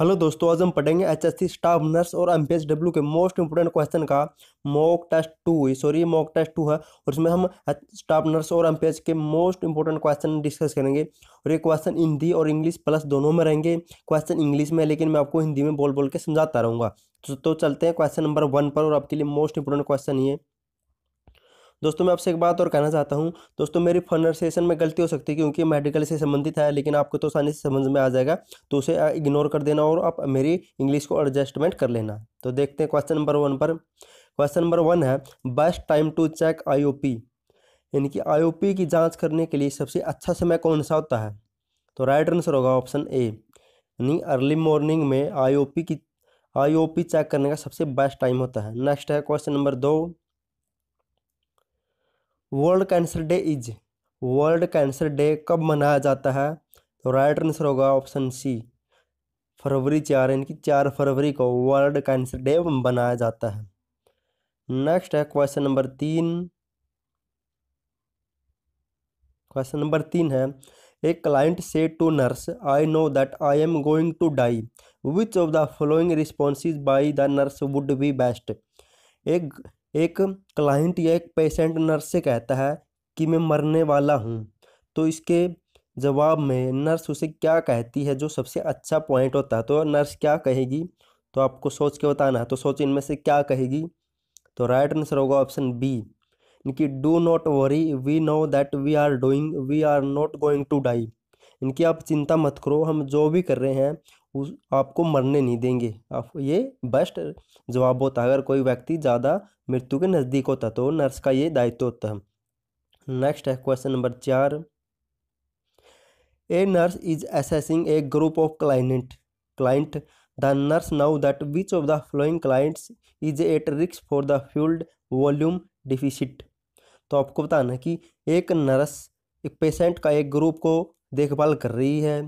hello दोस्तों आज हम पढ़ेंगे एचएससी स्टाफ नर्स और एम डब्ल्यू के मोस्ट इंपोर्टेंट क्वेश्चन का mock test two sorry mock test two है और इसमें हम स्टाफ नर्स और एम के मोस्ट इंपोर्टेंट क्वेश्चन डिस्कस करेंगे और ये क्वेश्चन हिंदी और इंग्लिश प्लस दोनों में रहेंगे क्वेश्चन इंग्लिश में लेकिन मैं आपको हिंदी में बोल बोल के समझाता रहूँगा तो, तो चलते हैं क्वेश्चन नंबर वन पर और आपके लिए मोस्ट इंपोर्टेंट क्वेश्चन ये है दोस्तों मैं आपसे एक बात और कहना चाहता हूँ दोस्तों मेरी फनरसेशन में गलती हो सकती है क्योंकि मेडिकल से संबंधित है लेकिन आपको तो आसानी से समझ में आ जाएगा तो उसे इग्नोर कर देना और आप मेरी इंग्लिश को एडजस्टमेंट कर लेना तो देखते हैं क्वेश्चन नंबर वन पर क्वेश्चन नंबर वन है best time to check P यानी कि पी की जाँच करने के लिए सबसे अच्छा समय कौन सा होता है तो राइट आंसर होगा ऑप्शन ए यानी अर्ली मॉर्निंग में पी की आईओपी चेक करने का सबसे बेस्ट टाइम होता है नेक्स्ट है क्वेश्चन नंबर दो world cancer day is world cancer day कब मनाया जाता है तो राइट आंसर होगा ऑप्शन सी फरवरी चार यानी कि चार फरवरी को वर्ल्ड कैंसर डे मनाया जाता है नेक्स्ट है क्वेश्चन नंबर तीन क्वेश्चन नंबर तीन है a client says to nurse I know that I am going to die which of the following response by the nurse would be best एक एक client या एक पेशेंट नर्स से कहता है कि मैं मरने वाला हूँ तो इसके जवाब में नर्स उसे क्या कहती है जो सबसे अच्छा पॉइंट होता है तो नर्स क्या कहेगी तो आपको सोच के बताना है तो सोच इनमें से क्या कहेगी तो राइट आंसर होगा ऑप्शन बी इनकी do not worry we know that we are doing we are not going to die इनकी आप चिंता मत करो हम जो भी कर रहे हैं उस आपको मरने नहीं देंगे आप ये बेस्ट जवाब होता है अगर कोई व्यक्ति ज़्यादा मृत्यु के नज़दीक होता तो नर्स का ये दायित्व होता है नेक्स्ट है क्वेश्चन नंबर चार a nurse is assessing a group of client client the nurse now that which of the following clients is at रिक्स for the fluid volume deficit तो आपको बताना कि एक नर्स एक पेशेंट का एक ग्रुप को देखभाल कर रही है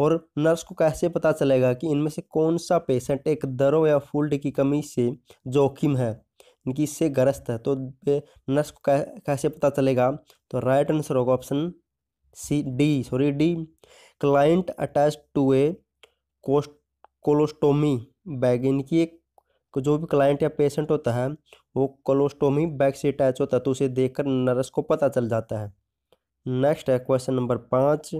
और नर्स को कैसे पता चलेगा कि इनमें से कौन सा पेशेंट एक दरों या फूल्ड की कमी से जोखिम है इनकी इससे ग्रस्त है तो नर्स को कैसे पता चलेगा तो राइट आंसर होगा option C D sorry D client attach to a cost colostomy bag इनकी एक जो भी क्लाइंट या पेशेंट होता है वो कोलोस्टोमी बैग से अटैच होता है तो उसे देखकर नर्स को पता चल जाता है नेक्स्ट है क्वेश्चन नंबर पाँच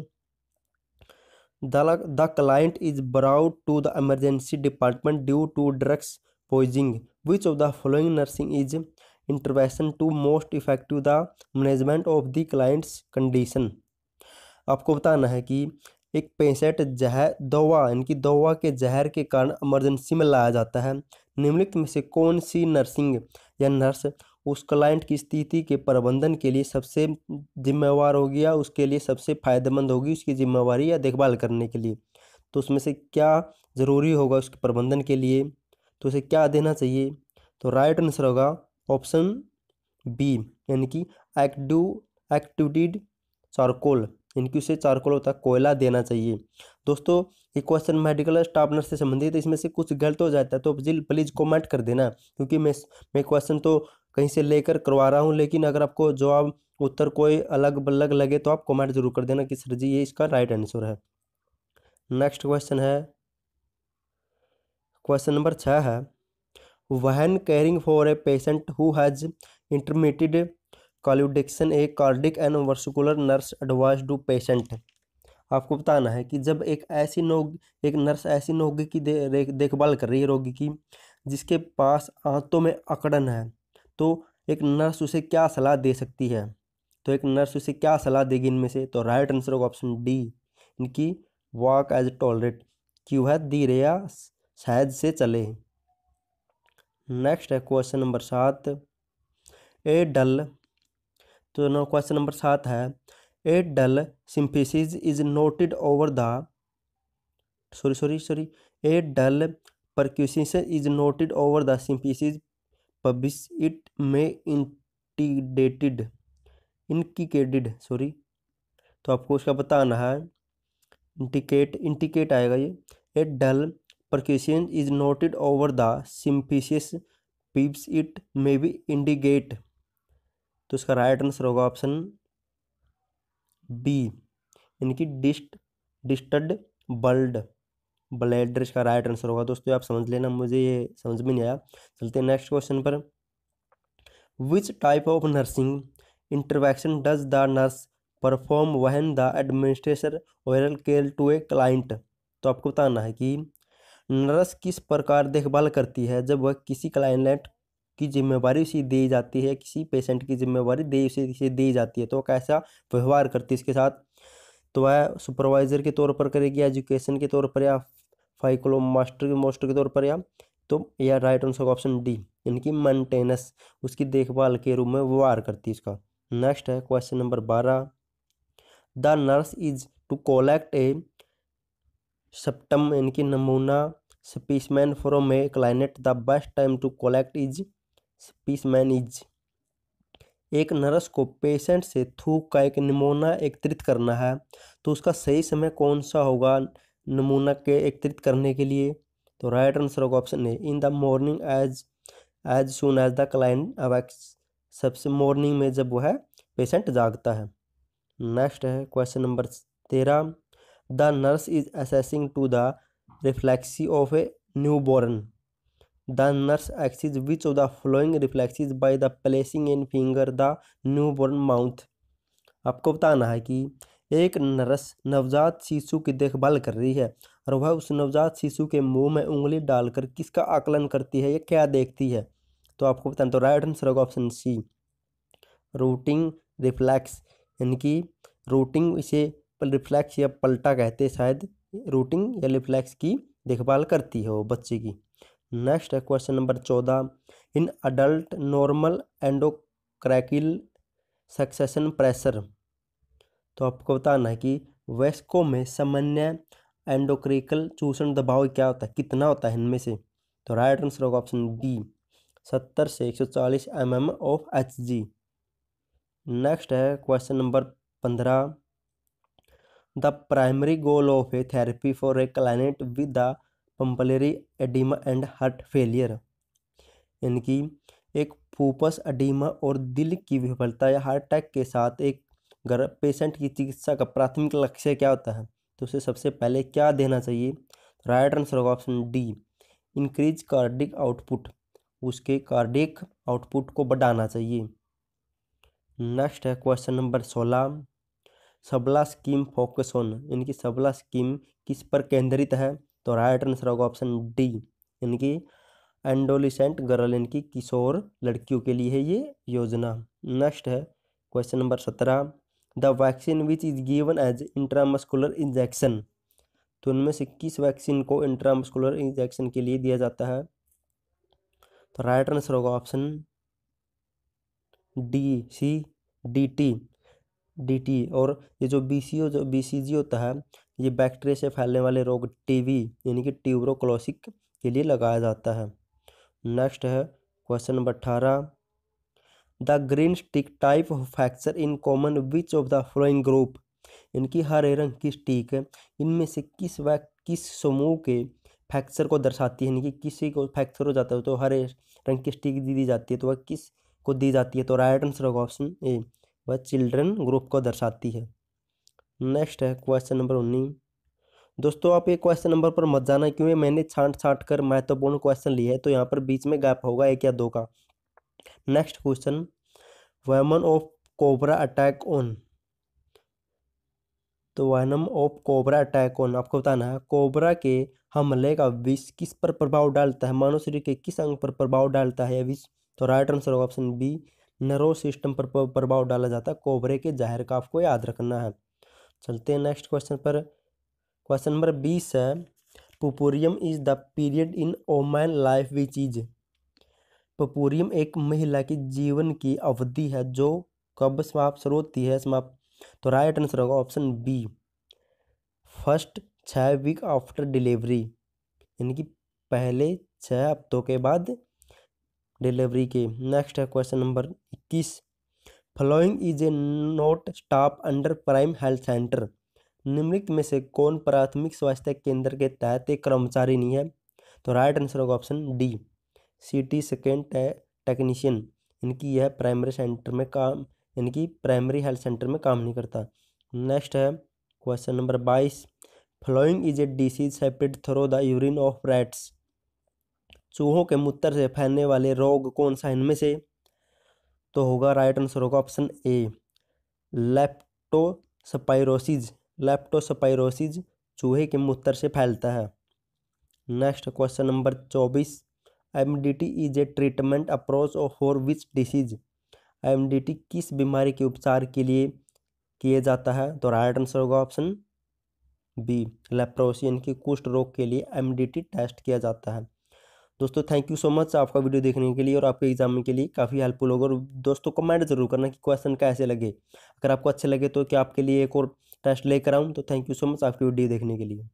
the the client is brought to the emergency department due to drugs poisoning which of the following nursing is intervention to most effective the management of the clients condition आपको बताना है कि एक patient जहर दवा इनकी दवा के जहर के कारण इमरजेंसी में लाया जाता है निम्नलिखित में से कौन सी नर्सिंग या नर्स उस क्लाइंट की स्थिति के प्रबंधन के लिए सबसे जिम्मेवार होगी या उसके लिए सबसे फ़ायदेमंद होगी उसकी जिम्मेवारी या देखभाल करने के लिए तो उसमें से क्या ज़रूरी होगा उसके प्रबंधन के लिए तो उसे क्या देना चाहिए तो राइट आंसर होगा ऑप्शन बी यानी कि एक्टू एक्टिविटीड चारकोल इनकी उसे चारकोल होता है कोयला देना चाहिए दोस्तों ये क्वेश्चन मेडिकल स्टाफ नर्स से संबंधित है इसमें से कुछ गलत हो जाता है तो प्लीज़ कमेंट कर देना क्योंकि मैं मैं क्वेश्चन तो कहीं से लेकर करवा रहा हूँ लेकिन अगर आपको जवाब उत्तर कोई अलग बलग लगे तो आप कमेंट जरूर कर देना कि सर जी ये इसका राइट आंसर है नेक्स्ट क्वेश्चन है क्वेश्चन नंबर छः है when caring for a patient who has intermediate claudication a cardiac and vascular nurse advice to patient आपको बताना है कि जब एक ऐसी नोग एक नर्स ऐसी नोगी की दे, देखभाल कर रही है रोगी की जिसके पास आंतों में अकड़न है तो एक नर्स उसे क्या सलाह दे सकती है तो एक नर्स उसे क्या सलाह देगी इनमें से तो राइट आंसर होगा ऑप्शन डी इनकी वॉक एज टॉलरेट कि वह धीरे या शायद से चले नेक्स्ट है क्वेश्चन नंबर सात ए डल तो क्वेश्चन नंबर सात है a dull symphysis is noted over the sorry sorry sorry a dull percussion is noted over the symphysis pubis it may indicated इनकीकेटिड sorry तो आपको उसका बताना है इंटिकेट इंटिकेट आएगा ये a dull percussion is noted over the symphysis pubis it may be indicate तो इसका right answer होगा ऑप्शन बी इनकी डिस्ट डिस्टर्ड बल्ड ब्लैडर इसका राइट आंसर होगा दोस्तों आप समझ लेना मुझे ये समझ में नहीं आया चलते हैं नेक्स्ट क्वेश्चन पर which type of nursing intervention does the nurse perform when the administration oral care to a client तो आपको बताना है कि नर्स किस प्रकार देखभाल करती है जब वह किसी क्लाइंट की जिम्मेवारी उसे दी जाती है किसी पेशेंट की जिम्मेवारी दे उसे उसे दी जाती है तो कैसा व्यवहार करती है इसके साथ तो वह सुपरवाइज़र के तौर पर करेगी एजुकेशन के तौर पर या फाइकोलोम मास्टर के मोस्टर के तौर पर या तो यह राइट आंसर ऑप्शन डी यानी कि मेंटेनेंस उसकी देखभाल के रूप में व्यवहार करती है इसका नेक्स्ट है क्वेश्चन नंबर बारह the nurse is to collect a sputum यानी कि नमूना specimen from a client the best time to collect is specimen is एक नर्स को पेशेंट से थूक का एक नमूना एकत्रित करना है तो उसका सही समय कौन सा होगा नमूना के एकत्रित करने के लिए तो राइट आंसर होगा option A in the morning as as soon as the client awakes सबसे मॉर्निंग में जब वह पेशेंट जागता है नेक्स्ट है क्वेश्चन नंबर तेरह the nurse is assessing to the reflexes of a newborn the nurse assess which of the following reflexes by the placing in finger the newborn mouth आपको बताना है कि एक nurse नवजात शिशु की देखभाल कर रही है और वह उस नवजात शिशु के मुंह में उंगली डालकर किसका आकलन करती है या क्या देखती है तो आपको बताना तो राइट आंसर होगा ऑप्शन सी रूटिंग रिफ्लैक्स यानी कि रूटिंग इसे रिफ्लैक्स या पलटा कहते हैं शायद रूटिंग या रिफ्लैक्स की देखभाल करती है वो बच्चे की नेक्स्ट है क्वेश्चन नंबर चौदह in adult normal endotracheal suction pressure तो आपको बताना है कि वैस्को में सामान्य एंडोक्रिकल चूषण दबाव क्या होता है कितना होता है इनमें से तो राइट आंसर होगा ऑप्शन बी सत्तर से एक सौ चालीस M M of H G next है क्वेश्चन नंबर पंद्रह the primary goal of a therapy for a client with the pulmonary edema and heart failure यानी कि एक फूपस एडिमा और दिल की विफलता या हार्ट अटैक के साथ एक अगर पेशेंट की चिकित्सा का प्राथमिक लक्ष्य क्या होता है तो उसे सबसे पहले क्या देना चाहिए राइट आंसर होगा option D increase cardiac output उसके कार्डिक आउटपुट को बढ़ाना चाहिए नेक्स्ट है क्वेश्चन नंबर सोलह सबला स्कीम फोकस ऑन यानी कि सबला स्कीम किस पर केंद्रित है तो राइट आंसर होगा ऑप्शन डी यानी कि एंडोलिसेंट गर्ल इनकी किशोर लड़कियों के लिए है ये योजना नेक्स्ट है क्वेश्चन नंबर सत्रह the vaccine which is given as intramuscular injection तो उनमें से किस वैक्सीन को इंट्रामस्कुलर इंजेक्शन के लिए दिया जाता है तो राइट आंसर होगा option D C D T D T और ये जो बी सी ओ जो बी सी जी होता है ये बैक्टीरिया से फैलने वाले रोग टी वी यानी कि ट्यूबरोक्लोसिक के लिए लगाया जाता है नेक्स्ट है क्वेश्चन नंबर अठारह the green stick type of fracture in common which of the following group इनकी हरे रंग की स्टिक इनमें से किस व किस समूह के फ्रैक्चर को दर्शाती है यानी कि किसी को फ्रैक्चर हो जाता है तो हरे रंग की स्टिक दी दी जाती है तो वह किस को दी जाती है तो राइट आंसर होगा ऑप्शन ए वह चिल्ड्रन ग्रुप को दर्शाती है नेक्स्ट है क्वेश्चन नंबर उन्नीस दोस्तों आप ये क्वेश्चन नंबर पर मत जाना क्योंकि मैंने छाट छाट कर महत्वपूर्ण क्वेश्चन लिए है तो यहाँ पर बीच में गैप होगा एक या दो का next question venom of cobra attack on तो venom of cobra attack on आपको बताना है कोबरा के हमले का विष किस पर प्रभाव डालता है मानव शरीर के किस अंग पर प्रभाव डालता है विष तो राइट आंसर होगा ऑप्शन बी नर्वो सिस्टम पर प्रभाव डाला जाता है कोबरे के जहर का आपको याद रखना है चलते हैं नेक्स्ट क्वेश्चन पर क्वेश्चन नंबर बीस है puerperium is the period in woman life which is puerperium एक महिला की जीवन की अवधि है जो कब समाप्त शुरू होती है समाप्त तो राइट आंसर होगा ऑप्शन बी फर्स्ट छः वीक आफ्टर डिलीवरी यानी कि पहले छः हफ्तों के बाद डिलीवरी के नेक्स्ट है क्वेश्चन नंबर इक्कीस following is a not staff under prime health centre निम्नलिखित में से कौन प्राथमिक स्वास्थ्य केंद्र के तहत एक कर्मचारी नहीं है तो राइट आंसर होगा option D C T second technician इनकी यह प्राइमरी सेंटर में काम इनकी प्राइमरी हेल्थ सेंटर में काम नहीं करता नेक्स्ट है क्वेश्चन नंबर बाईस following is a disease separate through the urine of rats चूहों के मूत्र से फैलने वाले रोग कौन सा इनमें से तो होगा राइट आंसर होगा ऑप्शन ए लेप्टोसपाइरोसिज लेप्टोसपाइरोसिज चूहे के मूत्र से फैलता है नेक्स्ट क्वेश्चन नंबर चौबीस T is a treatment approach और फॉर विच डिसीज टी किस बीमारी के उपचार के लिए किया जाता है तो राइट आंसर होगा ऑप्शन बी लेप्रोसी यानी कि कुष्ठ रोग के लिए टी टेस्ट किया जाता है दोस्तों थैंक यू सो मच आपका वीडियो देखने के लिए और आपके एग्जाम के लिए काफ़ी हेल्पफुल होगा और दोस्तों कमेंट जरूर करना कि क्वेश्चन कैसे लगे अगर आपको अच्छे लगे तो क्या आपके लिए एक और टेस्ट लेकर आऊँ तो थैंक यू सो मच आपकी वीडियो देखने के लिए